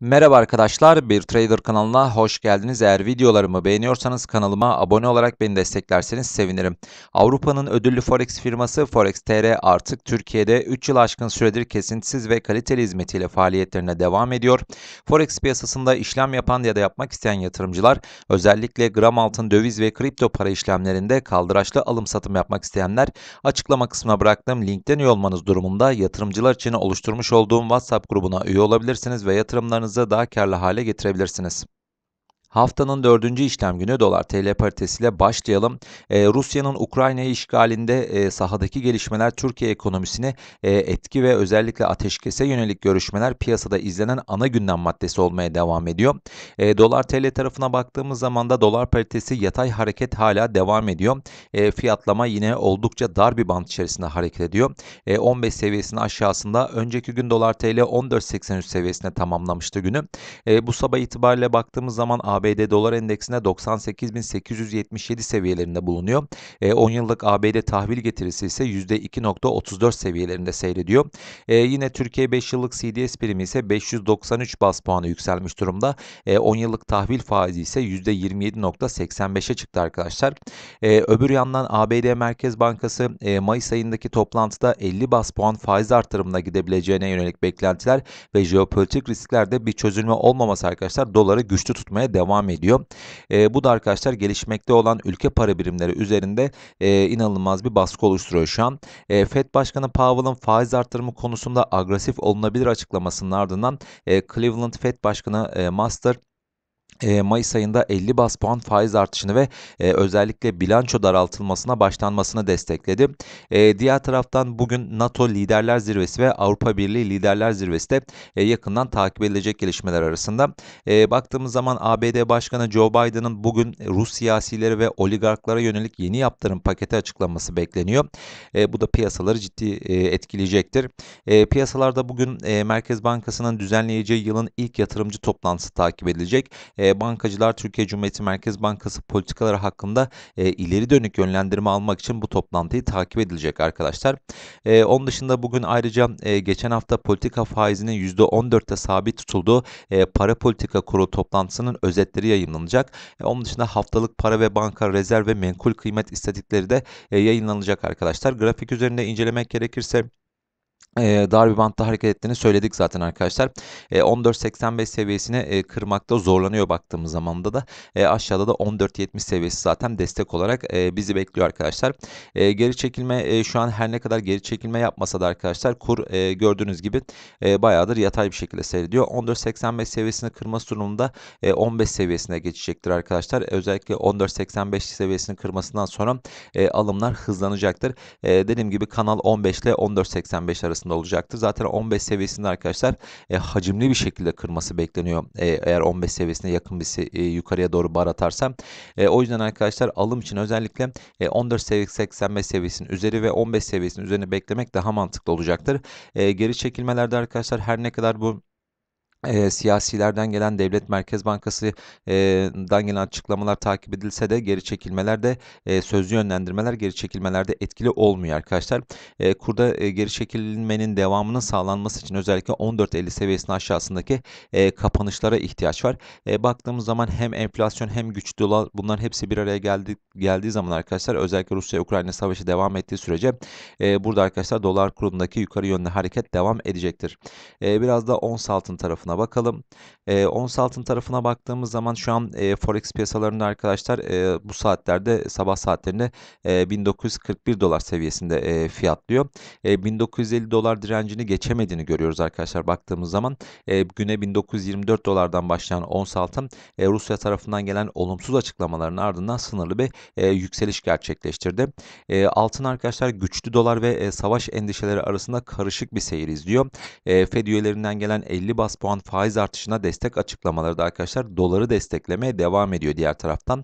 Merhaba arkadaşlar, Bir Trader kanalına hoş geldiniz. Eğer videolarımı beğeniyorsanız kanalıma abone olarak beni desteklerseniz sevinirim. Avrupa'nın ödüllü Forex firması Forex TR artık Türkiye'de 3 yıl aşkın süredir kesintisiz ve kaliteli hizmetiyle faaliyetlerine devam ediyor. Forex piyasasında işlem yapan ya da yapmak isteyen yatırımcılar, özellikle gram altın, döviz ve kripto para işlemlerinde kaldıraçlı alım satım yapmak isteyenler, açıklama kısmına bıraktığım linkten üye olmanız durumunda yatırımcılar için oluşturmuş olduğum WhatsApp grubuna üye olabilirsiniz ve yatırımlarınızı firmanızı daha karlı hale getirebilirsiniz. Haftanın dördüncü işlem günü dolar TL paritesiyle başlayalım. E, Rusya'nın Ukrayna'yı işgalinde e, sahadaki gelişmeler Türkiye ekonomisini e, etki ve özellikle ateşkese yönelik görüşmeler piyasada izlenen ana gündem maddesi olmaya devam ediyor. E, dolar TL tarafına baktığımız zaman da dolar paritesi yatay hareket hala devam ediyor. E, fiyatlama yine oldukça dar bir band içerisinde hareket ediyor. E, 15 seviyesinin aşağısında önceki gün dolar TL 14.83 seviyesine tamamlamıştı günü. E, bu sabah itibariyle baktığımız zaman AB ABD dolar endeksinde 98.877 seviyelerinde bulunuyor. 10 e, yıllık ABD tahvil getirisi ise %2.34 seviyelerinde seyrediyor. E, yine Türkiye 5 yıllık CDS primi ise 593 bas puanı yükselmiş durumda. 10 e, yıllık tahvil faizi ise %27.85'e çıktı arkadaşlar. Öbür yandan ABD Merkez Bankası Mayıs ayındaki toplantıda 50 bas puan faiz artırımına gidebileceğine yönelik beklentiler ve jeopolitik risklerde bir çözülme olmaması arkadaşlar doları güçlü tutmaya devam devam ediyor. E, bu da arkadaşlar gelişmekte olan ülke para birimleri üzerinde e, inanılmaz bir baskı oluşturuyor şu an. E, Fed Başkanı Powell'ın faiz artırımı konusunda agresif olunabilir açıklamasının ardından e, Cleveland Fed Başkanı e, Master Mayıs ayında 50 bas puan faiz artışını ve e, özellikle bilanço daraltılmasına başlanmasını destekledi. E, diğer taraftan bugün NATO Liderler Zirvesi ve Avrupa Birliği Liderler Zirvesi de e, yakından takip edilecek gelişmeler arasında. E, baktığımız zaman ABD Başkanı Joe Biden'ın bugün Rus siyasileri ve oligarklara yönelik yeni yaptırım paketi açıklanması bekleniyor. E, bu da piyasaları ciddi e, etkileyecektir. E, piyasalarda bugün e, Merkez Bankası'nın düzenleyeceği yılın ilk yatırımcı toplantısı takip edilecek. E, ee, bankacılar Türkiye Cumhuriyeti Merkez Bankası politikaları hakkında e, ileri dönük yönlendirme almak için bu toplantıyı takip edilecek arkadaşlar. Ee, onun dışında bugün ayrıca e, geçen hafta politika faizinin %14'te sabit tutulduğu e, para politika kurulu toplantısının özetleri yayınlanacak. onun dışında haftalık para ve banka rezerv ve menkul kıymet istatikleri de yayınlanacak arkadaşlar. Grafik üzerinde incelemek gerekirse e, dar bir bantta hareket ettiğini söyledik zaten arkadaşlar. E, 14.85 seviyesini e, kırmakta zorlanıyor baktığımız zaman da e, aşağıda da 14.70 seviyesi zaten destek olarak e, bizi bekliyor arkadaşlar. E, geri çekilme e, şu an her ne kadar geri çekilme yapmasa da arkadaşlar kur e, gördüğünüz gibi e, bayağıdır yatay bir şekilde seyrediyor. 14.85 seviyesini kırması durumunda e, 15 seviyesine geçecektir arkadaşlar. Özellikle 14.85 seviyesini kırmasından sonra e, alımlar hızlanacaktır. E, dediğim gibi kanal 15 ile 14.85 arasında seviyesinde olacaktır. Zaten 15 seviyesinde arkadaşlar e, hacimli bir şekilde kırması bekleniyor. E, eğer 15 seviyesine yakın bir e, yukarıya doğru bar atarsam. E, o yüzden arkadaşlar alım için özellikle e, 14 seviyesi 85 seviyesinin üzeri ve 15 seviyesinin üzerine beklemek daha mantıklı olacaktır. E, geri çekilmelerde arkadaşlar her ne kadar bu e, siyasilerden gelen Devlet Merkez Bankası'dan e, gelen açıklamalar takip edilse de geri çekilmelerde e, sözlü yönlendirmeler geri çekilmelerde etkili olmuyor arkadaşlar. E, kurda e, geri çekilmenin devamının sağlanması için özellikle 14.50 seviyesinin aşağısındaki e, kapanışlara ihtiyaç var. E, baktığımız zaman hem enflasyon hem güç dolar bunların hepsi bir araya geldi, geldiği zaman arkadaşlar özellikle Rusya-Ukrayna savaşı devam ettiği sürece e, burada arkadaşlar dolar kurundaki yukarı yönlü hareket devam edecektir. E, biraz da ons altın tarafına tarafına bakalım. E, ons altın tarafına baktığımız zaman şu an e, forex piyasalarında arkadaşlar e, bu saatlerde sabah saatlerinde e, 1941 dolar seviyesinde e, fiyatlıyor. E, 1950 dolar direncini geçemediğini görüyoruz arkadaşlar baktığımız zaman. E, güne 1924 dolardan başlayan ons altın e, Rusya tarafından gelen olumsuz açıklamaların ardından sınırlı bir e, yükseliş gerçekleştirdi. E, altın arkadaşlar güçlü dolar ve e, savaş endişeleri arasında karışık bir seyir izliyor. E, Fed üyelerinden gelen 50 bas puan faiz artışına destek açıklamaları da arkadaşlar doları desteklemeye devam ediyor diğer taraftan.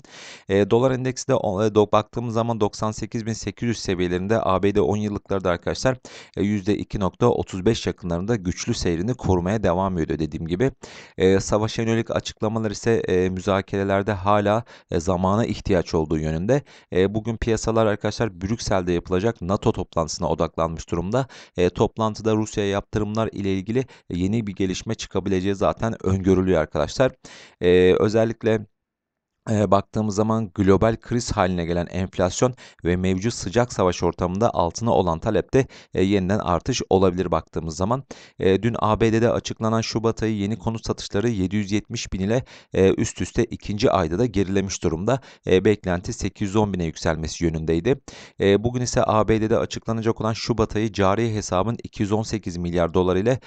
E, dolar endeksi de e, baktığımız zaman 98.800 seviyelerinde ABD 10 yıllıkları da arkadaşlar e, %2.35 yakınlarında güçlü seyrini korumaya devam ediyor dediğim gibi. E, savaşa yönelik açıklamalar ise e, müzakerelerde hala e, zamana ihtiyaç olduğu yönünde. E, bugün piyasalar arkadaşlar Brüksel'de yapılacak NATO toplantısına odaklanmış durumda. E, toplantıda Rusya'ya yaptırımlar ile ilgili e, yeni bir gelişme çıkabilir olabileceği zaten öngörülüyor arkadaşlar. Ee, özellikle baktığımız zaman global kriz haline gelen enflasyon ve mevcut sıcak savaş ortamında altına olan talepte yeniden artış olabilir baktığımız zaman. dün ABD'de açıklanan Şubat ayı yeni konut satışları 770 bin ile üst üste ikinci ayda da gerilemiş durumda. beklenti 810 bine yükselmesi yönündeydi. bugün ise ABD'de açıklanacak olan Şubat ayı cari hesabın 218 milyar dolar ile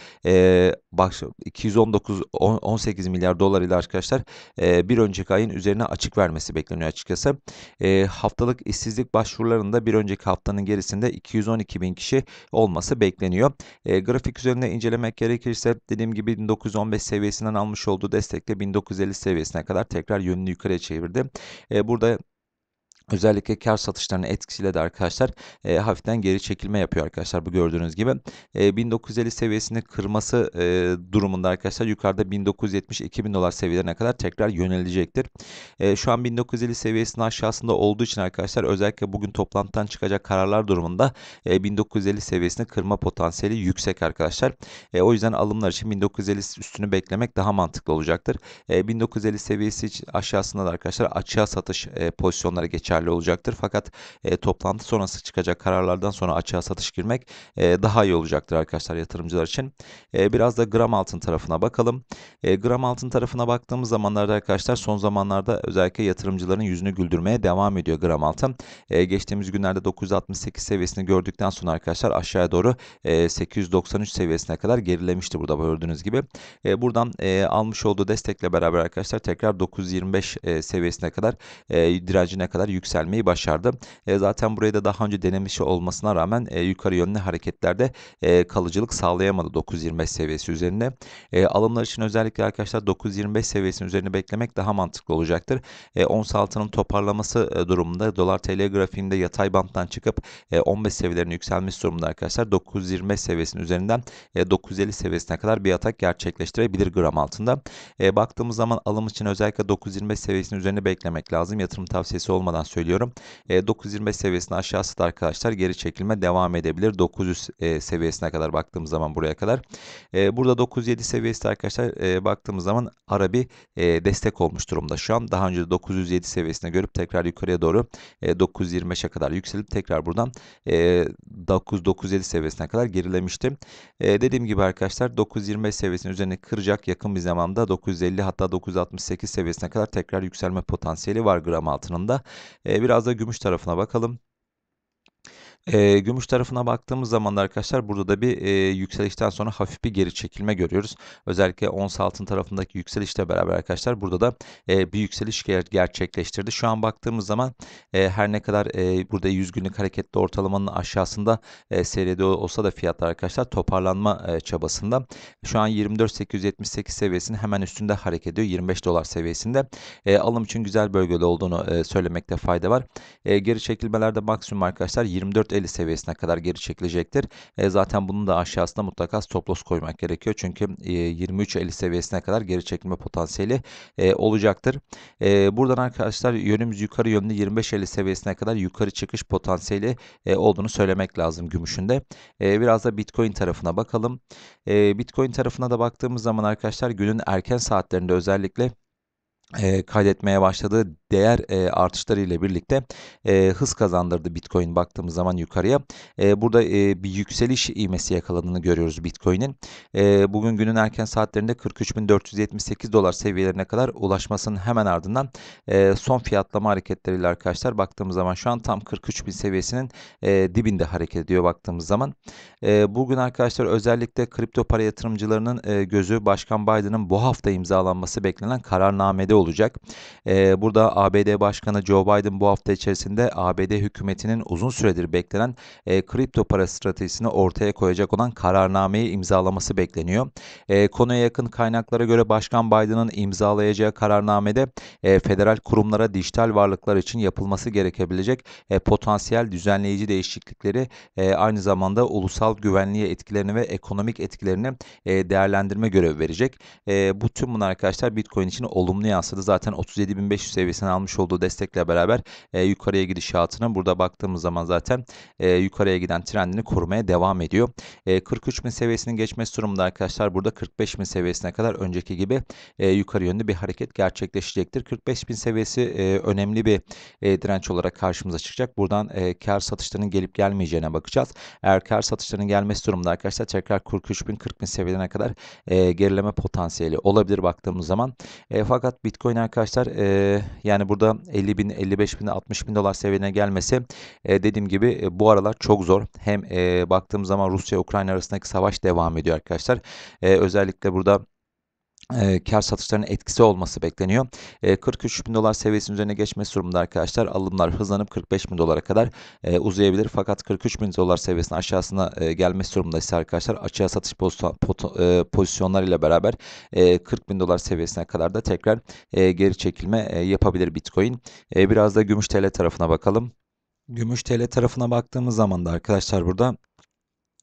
219 18 milyar dolar ile arkadaşlar bir önceki ayın üzerine talebine açık vermesi bekleniyor açıkçası. E, haftalık işsizlik başvurularında bir önceki haftanın gerisinde 212 bin kişi olması bekleniyor. E, grafik üzerinde incelemek gerekirse dediğim gibi 1915 seviyesinden almış olduğu destekle 1950 seviyesine kadar tekrar yönünü yukarıya çevirdi. E, burada Özellikle kar satışlarının etkisiyle de arkadaşlar e, hafiften geri çekilme yapıyor arkadaşlar bu gördüğünüz gibi. E, 1950 seviyesini kırması e, durumunda arkadaşlar yukarıda 1970-2000 dolar seviyelerine kadar tekrar yönelecektir. E, şu an 1950 seviyesinin aşağısında olduğu için arkadaşlar özellikle bugün toplantıdan çıkacak kararlar durumunda e, 1950 seviyesini kırma potansiyeli yüksek arkadaşlar. E, o yüzden alımlar için 1950 üstünü beklemek daha mantıklı olacaktır. E, 1950 seviyesi aşağısında da arkadaşlar açığa satış e, pozisyonları geçer geçerli olacaktır. Fakat e, toplantı sonrası çıkacak kararlardan sonra açığa satış girmek e, daha iyi olacaktır arkadaşlar yatırımcılar için. E, biraz da gram altın tarafına bakalım. E, gram altın tarafına baktığımız zamanlarda arkadaşlar son zamanlarda özellikle yatırımcıların yüzünü güldürmeye devam ediyor gram altın. E, geçtiğimiz günlerde 968 seviyesini gördükten sonra arkadaşlar aşağıya doğru e, 893 seviyesine kadar gerilemişti burada gördüğünüz gibi. E, buradan e, almış olduğu destekle beraber arkadaşlar tekrar 925 e, seviyesine kadar e, direncine kadar yükseldi yükselmeyi başardı. E, zaten burayı da daha önce denemiş olmasına rağmen e, yukarı yönlü hareketlerde e, kalıcılık sağlayamadı 9.25 seviyesi üzerinde. E, alımlar için özellikle arkadaşlar 9.25 seviyesinin üzerine beklemek daha mantıklı olacaktır. E, ons altının toparlaması e, durumunda dolar TL grafiğinde yatay banttan çıkıp e, 15 seviyelerine yükselmesi durumda arkadaşlar 9.25 seviyesinin üzerinden e, 9.50 seviyesine kadar bir atak gerçekleştirebilir gram altında. E, baktığımız zaman alım için özellikle 9.25 seviyesinin üzerine beklemek lazım. Yatırım tavsiyesi olmadan söylüyorum. E, 925 seviyesinin aşağısı da arkadaşlar geri çekilme devam edebilir. 900 e, seviyesine kadar baktığımız zaman buraya kadar. E, burada 907 seviyesi arkadaşlar e, baktığımız zaman ara bir e, destek olmuş durumda. Şu an daha önce 907 seviyesine görüp tekrar yukarıya doğru e, 925'e kadar yükselip tekrar buradan e, 997 seviyesine kadar gerilemiştim E, dediğim gibi arkadaşlar 925 seviyesinin üzerine kıracak yakın bir zamanda 950 hatta 968 seviyesine kadar tekrar yükselme potansiyeli var gram altınında. Ee, biraz da gümüş tarafına bakalım. E, gümüş tarafına baktığımız zaman da arkadaşlar burada da bir e, yükselişten sonra hafif bir geri çekilme görüyoruz. Özellikle ons altın tarafındaki yükselişle beraber arkadaşlar burada da e, bir yükseliş ger gerçekleştirdi. Şu an baktığımız zaman e, her ne kadar e, burada 100 günlük hareketli ortalamanın aşağısında e, seyrede olsa da fiyatlar arkadaşlar toparlanma e, çabasında. Şu an 24.878 seviyesinin hemen üstünde hareket ediyor. 25 dolar seviyesinde. E, alım için güzel bölgede olduğunu e, söylemekte fayda var. E, geri çekilmelerde maksimum arkadaşlar 24 450 seviyesine kadar geri çekilecektir. E, zaten bunun da aşağısına mutlaka stop loss koymak gerekiyor. Çünkü e, 23.50 seviyesine kadar geri çekilme potansiyeli e, olacaktır. E, buradan arkadaşlar yönümüz yukarı yönlü 25.50 seviyesine kadar yukarı çıkış potansiyeli e, olduğunu söylemek lazım gümüşünde. E, biraz da Bitcoin tarafına bakalım. E, Bitcoin tarafına da baktığımız zaman arkadaşlar günün erken saatlerinde özellikle e, kaydetmeye başladığı değer e, artışları ile birlikte e, hız kazandırdı Bitcoin baktığımız zaman yukarıya. E, burada e, bir yükseliş ivmesi yakaladığını görüyoruz Bitcoin'in. E, bugün günün erken saatlerinde 43.478 dolar seviyelerine kadar ulaşmasının hemen ardından e, son fiyatlama hareketleriyle arkadaşlar baktığımız zaman şu an tam 43.000 seviyesinin e, dibinde hareket ediyor baktığımız zaman. E, bugün arkadaşlar özellikle kripto para yatırımcılarının e, gözü Başkan Biden'ın bu hafta imzalanması beklenen kararnamede olacak. E, burada ABD Başkanı Joe Biden bu hafta içerisinde ABD hükümetinin uzun süredir beklenen e, kripto para stratejisini ortaya koyacak olan kararnameyi imzalaması bekleniyor. E, konuya yakın kaynaklara göre Başkan Biden'ın imzalayacağı kararnamede e, federal kurumlara dijital varlıklar için yapılması gerekebilecek e, potansiyel düzenleyici değişiklikleri e, aynı zamanda ulusal güvenliğe etkilerini ve ekonomik etkilerini e, değerlendirme görevi verecek. E, bu tüm bunlar arkadaşlar Bitcoin için olumlu yansıdı. Zaten 37.500 seviyesine almış olduğu destekle beraber e, yukarıya gidişatını burada baktığımız zaman zaten e, yukarıya giden trendini korumaya devam ediyor. E, 43 bin seviyesinin geçmesi durumunda arkadaşlar burada 45 bin seviyesine kadar önceki gibi e, yukarı yönlü bir hareket gerçekleşecektir. 45 bin seviyesi e, önemli bir e, direnç olarak karşımıza çıkacak. Buradan e, kar satışlarının gelip gelmeyeceğine bakacağız. Eğer kar satışlarının gelmesi durumunda arkadaşlar tekrar 43 bin 40 seviyelerine kadar e, gerileme potansiyeli olabilir baktığımız zaman. E, fakat Bitcoin arkadaşlar e, yani yani burada 50 bin, 55 bin, 60 bin dolar seviyene gelmesi e, dediğim gibi e, bu aralar çok zor. Hem e, baktığım zaman Rusya-Ukrayna arasındaki savaş devam ediyor arkadaşlar. E, özellikle burada e, kar satışlarının etkisi olması bekleniyor. E, 43 bin dolar seviyesinin üzerine geçmesi durumunda arkadaşlar alımlar hızlanıp 45 bin dolara kadar e, uzayabilir. Fakat 43 bin dolar seviyesinin aşağısına e, gelmesi durumunda ise arkadaşlar açığa satış pozisyonlar ile beraber e, 40 bin dolar seviyesine kadar da tekrar e, geri çekilme e, yapabilir Bitcoin. E, biraz da gümüş TL tarafına bakalım. Gümüş TL tarafına baktığımız zaman da arkadaşlar burada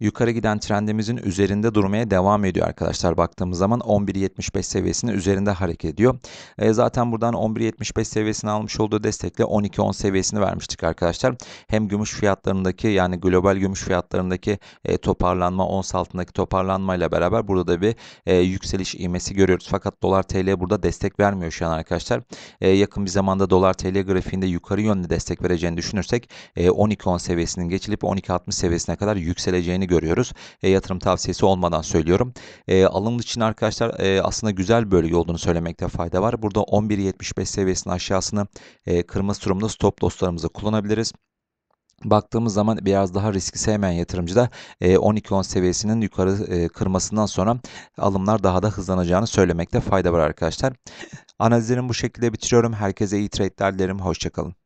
yukarı giden trendimizin üzerinde durmaya devam ediyor arkadaşlar. Baktığımız zaman 11.75 seviyesinin üzerinde hareket ediyor. E, zaten buradan 11.75 seviyesini almış olduğu destekle 12.10 seviyesini vermiştik arkadaşlar. Hem gümüş fiyatlarındaki yani global gümüş fiyatlarındaki e, toparlanma, ons altındaki toparlanmayla beraber burada da bir e, yükseliş iğmesi görüyoruz. Fakat dolar TL burada destek vermiyor şu an arkadaşlar. E, yakın bir zamanda dolar TL grafiğinde yukarı yönlü destek vereceğini düşünürsek e, 12.10 seviyesinin geçilip 12.60 seviyesine kadar yükseleceğini görüyoruz. E, yatırım tavsiyesi olmadan söylüyorum. E, alım için arkadaşlar e, aslında güzel bölge olduğunu söylemekte fayda var. Burada 11.75 seviyesinin aşağısını e, kırmızı durumda stop losslarımızı kullanabiliriz baktığımız zaman biraz daha riski sevmeyen yatırımcı da 12-10 e, seviyesinin yukarı e, kırmasından sonra alımlar daha da hızlanacağını söylemekte fayda var arkadaşlar. Analizlerimi bu şekilde bitiriyorum. Herkese iyi trade'ler dilerim. Hoşçakalın.